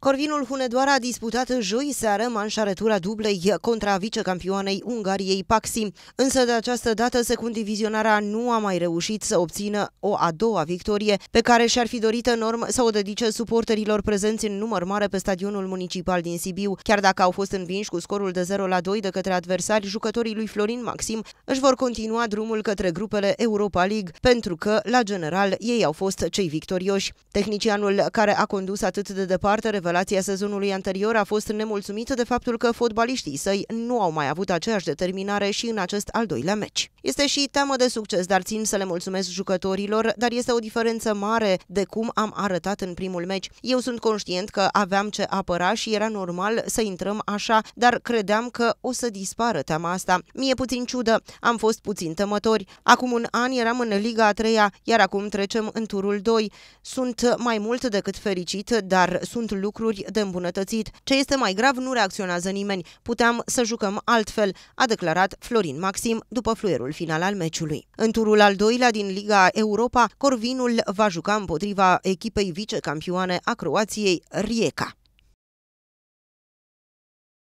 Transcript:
Corvinul Hunedoara a disputat joi seară manșaretura dublei contra vicecampioanei Ungariei Paxi, însă de această dată secundivizionarea nu a mai reușit să obțină o a doua victorie, pe care și-ar fi dorit enorm să o dedice suporterilor prezenți în număr mare pe stadionul municipal din Sibiu. Chiar dacă au fost învinși cu scorul de 0 la 2 de către adversari, jucătorii lui Florin Maxim își vor continua drumul către grupele Europa League, pentru că, la general, ei au fost cei victorioși. Tehnicianul care a condus atât de departe revelația sezonului anterior a fost nemulțumit de faptul că fotbaliștii săi nu au mai avut aceeași determinare și în acest al doilea meci. Este și teamă de succes, dar țin să le mulțumesc jucătorilor, dar este o diferență mare de cum am arătat în primul meci. Eu sunt conștient că aveam ce apăra și era normal să intrăm așa, dar credeam că o să dispară teama asta. Mie puțin ciudă, am fost puțin temători. Acum un an eram în Liga a treia, iar acum trecem în turul 2. Sunt mai mult decât fericit, dar sunt lucruri de îmbunătățit. Ce este mai grav, nu reacționează nimeni. Puteam să jucăm altfel, a declarat Florin Maxim după fluierul final al meciului. În turul al doilea din Liga Europa, Corvinul va juca împotriva echipei vicecampioane a Croației, Rijeka.